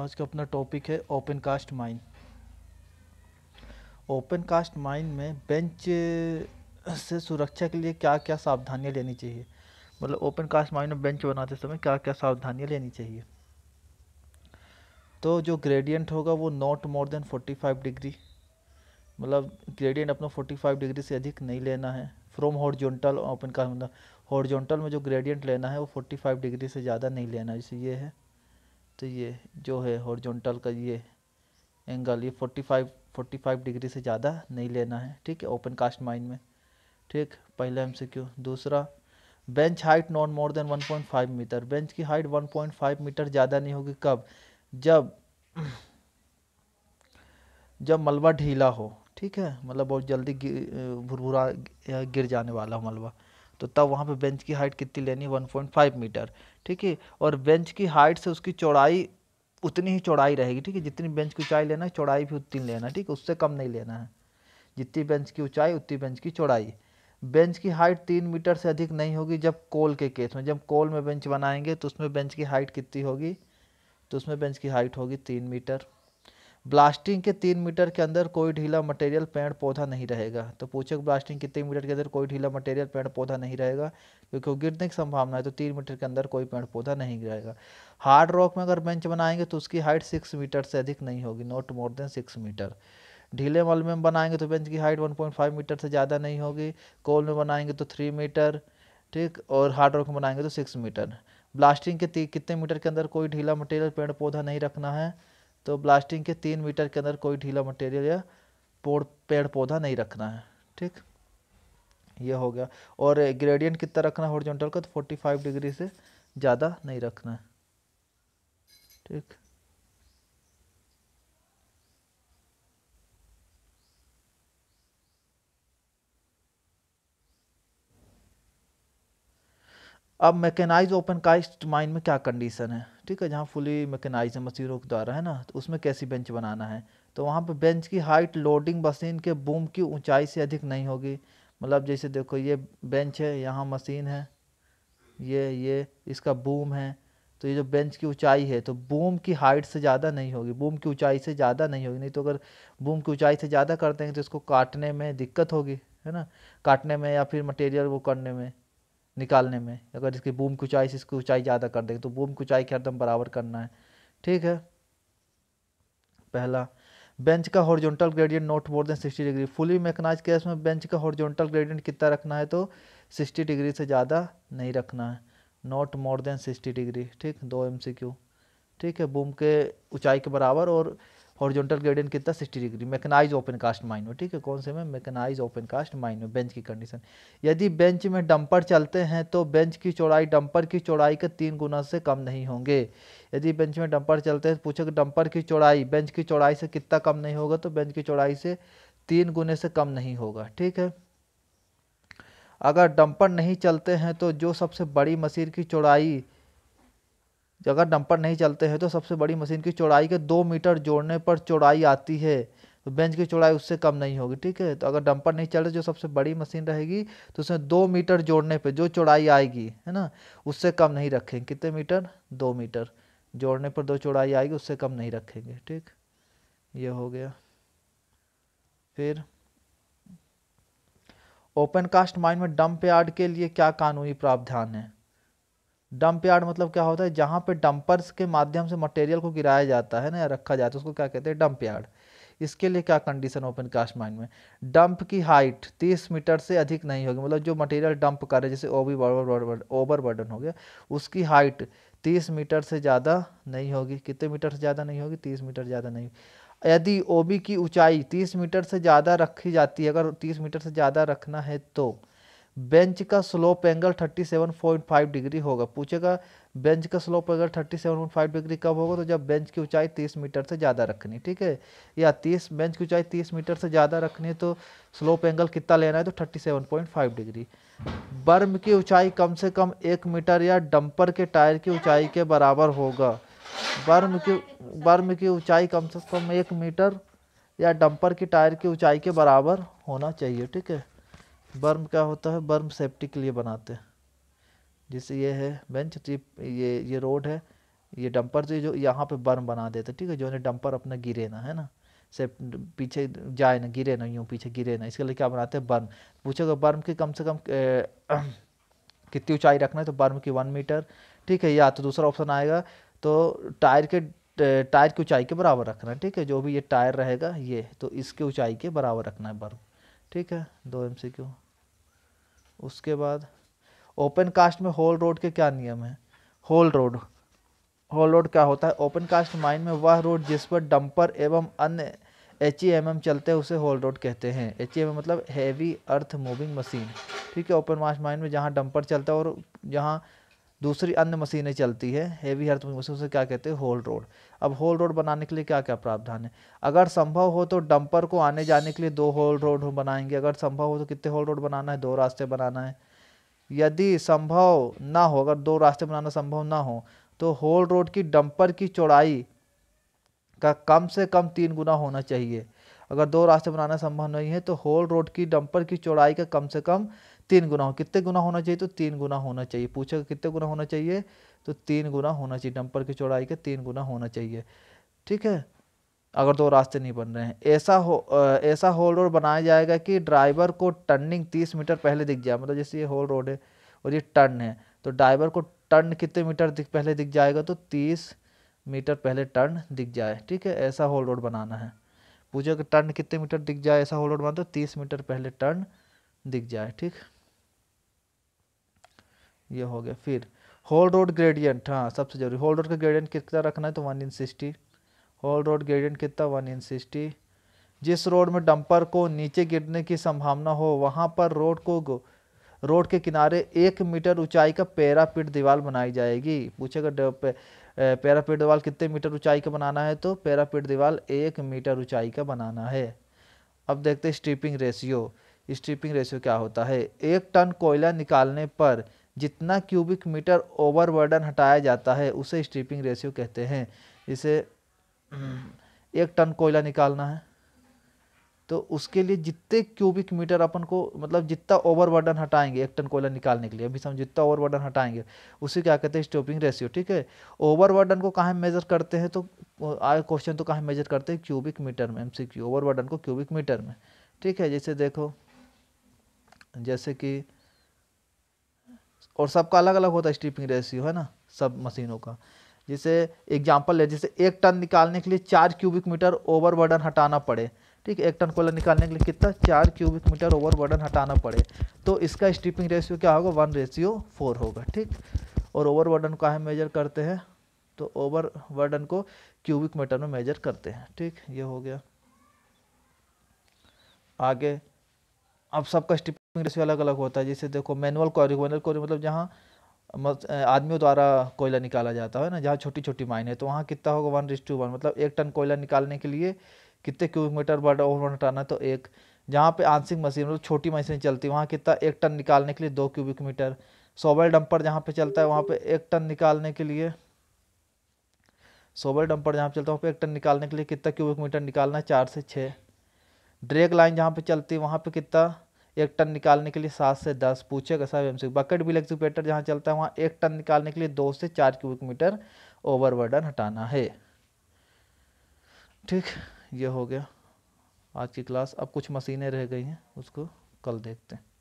आज का अपना टॉपिक है open cast mine open cast mine में बेंच से सुरक्षा के लिए क्या क्या सावधानियां लेनी चाहिए मतलब ओपन कास्ट माइन में बेंच बनाते समय क्या क्या सावधानियां लेनी चाहिए तो जो ग्रेडियंट होगा वो नॉट मोर देन 45 डिग्री मतलब ग्रेडियंट अपना 45 डिग्री से अधिक नहीं लेना है फ्रॉम हॉर्जोंटल ओपन कास्ट मतलब हॉर्जोंटल में जो ग्रेडियंट लेना है वो 45 डिग्री से ज़्यादा नहीं लेना जैसे ये है तो ये जो है हॉर्जोंटल का ये एंगल ये 45 45 डिग्री से ज़्यादा नहीं लेना है ठीक है ओपन कास्ट माइन में ठीक पहला एमसीक्यू दूसरा bench height not more than 1.5 metre bench की हाइट 1.5 मीटर ज़्यादा नहीं होगी कब जब जब मलबा ढीला हो ठीक है मतलब बहुत जल्दी भुरभुरा गिर जाने वाला हो मलबा तो तब वहाँ पे बेंच की हाइट कितनी लेनी 1.5 मीटर ठीक है और बेंच की हाइट से उसकी चौड़ाई उतनी ही चौड़ाई रहेगी ठीक है जितनी बेंच की ऊंचाई लेना है चौड़ाई भी उतनी लेना ठीक है उससे कम नहीं लेना है जितनी बेंच की ऊंचाई उतनी बेंच की चौड़ाई बेंच की हाइट तीन मीटर से अधिक नहीं होगी जब कोल के केस में जब कोल में बेंच बनाएंगे तो उसमें बेंच की हाइट कितनी होगी तो उसमें बेंच की हाइट होगी तीन मीटर ब्लास्टिंग के तीन मीटर के अंदर कोई ढीला मटेरियल पेड़ पौधा नहीं रहेगा तो पूछे ब्लास्टिंग के तीन मीटर के अंदर कोई ढीला मटेरियल पेड़ पौधा नहीं रहेगा क्योंकि वो गिरने की संभावना है तो तीन मीटर के अंदर कोई पेड़ पौधा नहीं रहेगा हार्ड रॉक में अगर बेंच बनाएंगे तो उसकी हाइट सिक्स मीटर से अधिक नहीं होगी not more than six metre ढीले मल में बनाएंगे तो बेंच की हाइट फाइव मीटर से ज़्यादा नहीं होगी कोल में बनाएंगे तो थ्री मीटर ठीक और हार्ड रॉक में बनाएंगे तो सिक्स मीटर ब्लास्टिंग के कितने मीटर के अंदर कोई ढीला मटेरियल पेड़ पौधा नहीं रखना है तो ब्लास्टिंग के तीन मीटर के अंदर कोई ढीला मटेरियल या पोड़ पेड़ पौधा नहीं रखना है ठीक ये हो गया और ग्रेडियंट कितना रखना है हॉरिजॉन्टल का तो 45 डिग्री से ज़्यादा नहीं रखना है ठीक अब मैकेनाइज ओपन कास्ट माइन में क्या कंडीशन है ठीक है जहाँ फुली मैकेनाइज है मशीनों के द्वारा है ना तो उसमें कैसी बेंच बनाना है तो वहाँ पर बेंच की हाइट लोडिंग मशीन के बूम की ऊंचाई से अधिक नहीं होगी मतलब जैसे देखो ये बेंच है यहाँ मशीन है ये ये इसका बूम है तो ये जो बेंच की ऊंचाई है तो बूम की हाइट से ज़्यादा नहीं होगी बूम की ऊंचाई से ज़्यादा नहीं होगी नहीं तो अगर बूम की ऊंचाई से ज़्यादा कर देंगे तो इसको काटने में दिक्कत होगी है ना काटने में या फिर मटेरियल वो करने में निकालने में अगर इसकी बूम की ऊंचाई से इसकी ऊंचाई ज़्यादा कर देंगे तो बूम की ऊंचाई के हरदम बराबर करना है ठीक है पहला बेंच का horizontal gradient not more than sixty degree fully mechanise case में बेंच का हॉरिजॉन्टल ग्रेडियंट कितना रखना है तो सिक्सटी डिग्री से ज़्यादा नहीं रखना है not more than sixty degree ठीक दो क्यू ठीक है बूम के ऊंचाई के बराबर और हॉरिजॉन्टल ग्रेडियंट कितना 60 डिग्री मैकेनाइज ओपन कास्ट में ठीक है कौन से में मैकेनाइज ओपन कास्ट माइन में बेंच की कंडीशन यदि बेंच में डंपर चलते हैं तो बेंच की चौड़ाई डंपर की चौड़ाई के तीन गुना से कम नहीं होंगे यदि बेंच में डंपर चलते हैं पूछो पूछे कि डंपर की चौड़ाई बेंच की चौड़ाई से कितना कम नहीं होगा तो बेंच की चौड़ाई से तीन गुने से कम नहीं होगा ठीक है अगर डंपर नहीं चलते हैं तो जो सबसे बड़ी मशीन की चौड़ाई अगर डंपर नहीं चलते हैं तो सबसे बड़ी मशीन की चौड़ाई के दो मीटर जोड़ने पर चौड़ाई आती है तो बेंच की चौड़ाई उससे कम नहीं होगी ठीक है तो अगर डंपर नहीं चल रहे जो सबसे बड़ी मशीन रहेगी तो उसमें दो मीटर जोड़ने पे जो चौड़ाई आएगी है ना उससे कम नहीं रखेंगे कितने मीटर दो मीटर जोड़ने पर दो चौड़ाई आएगी उससे कम नहीं रखेंगे ठीक ये हो गया फिर ओपन कास्ट माइन में डंप यार्ड के लिए क्या कानूनी प्रावधान है डंप यार्ड मतलब क्या होता है जहाँ पे डंपर्स के माध्यम से मटेरियल को गिराया जाता है ना या रखा जाता है उसको क्या कहते हैं डंप यार्ड इसके लिए क्या कंडीशन ओपन कास्ट माइन में डंप की हाइट 30 मीटर से अधिक नहीं होगी मतलब जो मटेरियल डंप करे जैसे ओवी ओवर बर्डन हो गया उसकी हाइट 30 मीटर से ज़्यादा नहीं होगी कितने मीटर से ज़्यादा नहीं होगी 30 मीटर ज़्यादा नहीं यदि ओ की ऊंचाई 30 मीटर से ज़्यादा रखी जाती है अगर 30 मीटर से ज़्यादा रखना है तो बेंच का स्लोप एंगल 37.5 डिग्री होगा पूछेगा बेंच का स्लोप एंगल 37.5 डिग्री कब होगा तो जब बेंच की ऊंचाई 30 मीटर से ज़्यादा रखनी ठीक है या 30 बेंच की ऊंचाई 30 मीटर से ज़्यादा रखनी है तो स्लोप एंगल कितना लेना है तो 37.5 डिग्री बर्म की ऊंचाई कम से कम एक मीटर या डंपर के टायर की ऊँचाई के बराबर होगा बर्म की बर्म की ऊँचाई कम से कम एक मीटर या डंपर की टायर की ऊंचाई के बराबर होना चाहिए ठीक है बर्म क्या होता है बर्म सेफ्टी के लिए बनाते हैं जैसे ये है बेंच तो ये ये रोड है ये डंपर से जो यहाँ पे बर्म बना देते ठीक है जो इन्हें डंपर अपना गिरे ना है ना से पीछे जाए ना गिरे ना यूँ पीछे गिरे ना इसके लिए क्या बनाते हैं बर्म पूछेगा बर्म की कम से कम कितनी ऊंचाई रखना है तो बर्म की वन मीटर ठीक है या तो दूसरा ऑप्शन आएगा तो टायर के टायर की ऊंचाई के बराबर रखना है ठीक है जो भी ये टायर रहेगा ये तो इसके ऊंचाई के बराबर रखना है बर्म ठीक है दो एम सी क्यों उसके बाद ओपन कास्ट में होल रोड के क्या नियम हैं होल रोड होल रोड क्या होता है ओपन कास्ट माइन में वह रोड जिस पर डंपर एवं अन्य एच ई एम एम चलते हैं उसे होल रोड कहते हैं एच ई एम एम मतलब हैवी अर्थ मूविंग मशीन ठीक है ओपन कास्ट माइन में जहाँ डंपर चलता है और जहाँ दूसरी अन्य मशीनें चलती है हेवी हर्थ मशीन उसे क्या कहते हैं होल रोड अब होल रोड बनाने के लिए क्या क्या प्रावधान है अगर संभव हो तो डंपर को आने जाने के लिए दो होल रोड बनाएंगे अगर संभव हो तो कितने होल रोड बनाना है दो रास्ते बनाना है यदि संभव ना हो अगर दो रास्ते बनाना संभव ना हो तो होल रोड की डंपर की चौड़ाई का कम से कम तीन गुना होना चाहिए अगर दो रास्ते बनाना संभव नहीं है तो होल रोड की डंपर की चौड़ाई का कम से कम तीन गुना हो कितने गुना होना चाहिए तो तीन गुना होना चाहिए पूछेगा कितने गुना होना चाहिए तो तीन गुना होना चाहिए डंपर की चौड़ाई का तीन गुना होना चाहिए ठीक है अगर दो रास्ते नहीं बन रहे हैं ऐसा हो ऐसा होल रोड बनाया जाएगा कि ड्राइवर को टर्निंग तीस मीटर पहले दिख जाए मतलब जैसे ये होल रोड है और ये टर्न है तो ड्राइवर को टर्न कितने मीटर दिख पहले दिख जाएगा तो तीस मीटर पहले टर्न दिख जाए ठीक है ऐसा होल रोड बनाना है पूछा कि टर्न कितने मीटर दिख जाए ऐसा होल रोड बना तो तीस मीटर पहले टर्न दिख जाए ठीक ये हो गया फिर होल रोड ग्रेडियंट हाँ सबसे जरूरी होल रोड का ग्रेडियंट कितना रखना है तो one in sixty haul road gradient कितना वन इन सिक्सटी जिस रोड में डंपर को नीचे गिरने की संभावना हो वहाँ पर रोड को रोड के किनारे एक मीटर ऊंचाई का पैरापिट दीवार बनाई जाएगी पूछेगा पैरापिट दीवार कितने मीटर ऊंचाई का बनाना है तो पैरापिट दीवार एक मीटर ऊंचाई का बनाना है अब देखते हैं स्ट्रिपिंग रेशियो स्ट्रिपिंग रेशियो क्या होता है एक टन कोयला निकालने पर जितना क्यूबिक मीटर ओवरबर्डन हटाया जाता है उसे स्ट्रिपिंग रेशियो कहते हैं जैसे हम्म। एक टन कोयला निकालना है तो उसके लिए जितने क्यूबिक मीटर अपन को मतलब जितना ओवरबर्डन हटाएंगे एक टन कोयला निकालने के लिए अभी समझो जितना ओवरबर्डन हटाएंगे उसे क्या कहते हैं स्टोपिंग रेशियो ठीक है ओवरबर्डन को कहाँ मेजर करते हैं तो आए क्वेश्चन तो कहाँ मेजर करते हैं क्यूबिक मीटर में एमसीक्यू ओवरबर्डन को क्यूबिक मीटर में ठीक है जैसे देखो जैसे कि और सबका अलग अलग होता है स्ट्रिपिंग रेशियो है ना सब मशीनों का जैसे एग्जाम्पल है जैसे एक टन निकालने के लिए चार क्यूबिक मीटर ओवर बर्डन हटाना पड़े ठीक है एक टन कोयला निकालने के लिए कितना चार क्यूबिक मीटर ओवर बर्डन हटाना पड़े तो इसका स्टिपिंग रेशियो क्या होगा वन रेशियो फोर होगा ठीक और ओवर बर्डन का हम मेजर करते हैं तो ओवर बर्डन को क्यूबिक मीटर में मेजर करते हैं ठीक ये हो गया आगे अब सबका स्टिप से अलग अलग होता है जैसे देखो मैनुअल कॉरी मैनुअल कॉरी मतलब जहाँ आदमियों द्वारा कोयला निकाला जाता है ना जहाँ छोटी छोटी माइन है तो वहाँ कितना होगा वन रिस टू वन मतलब एक टन कोयला निकालने के लिए कितने क्यूबिक मीटर बट ओवन हटाना तो एक जहाँ पे आंसिक मशीन मतलब छोटी मशीन चलती है वहाँ कितना एक टन निकालने के लिए दो क्यूबिक मीटर सोबल डंपर जहाँ पे चलता है वहाँ पे एक टन निकालने के लिए सोबल डंपर जहाँ पे चलता है वहाँ पे एक टन निकालने के लिए कितना क्यूबिक मीटर निकालना है चार से छः ड्रेक लाइन जहाँ पे चलती है वहाँ पे कितना एक टन निकालने के लिए सात से दस पूछेगा सब एम बकेट बिल एक्सीपेटर जहाँ चलता है वहाँ एक टन निकालने के लिए दो से चार क्यूबिक मीटर ओवरवर्डन हटाना है ठीक ये हो गया आज की क्लास अब कुछ मशीनें रह गई हैं उसको कल देखते हैं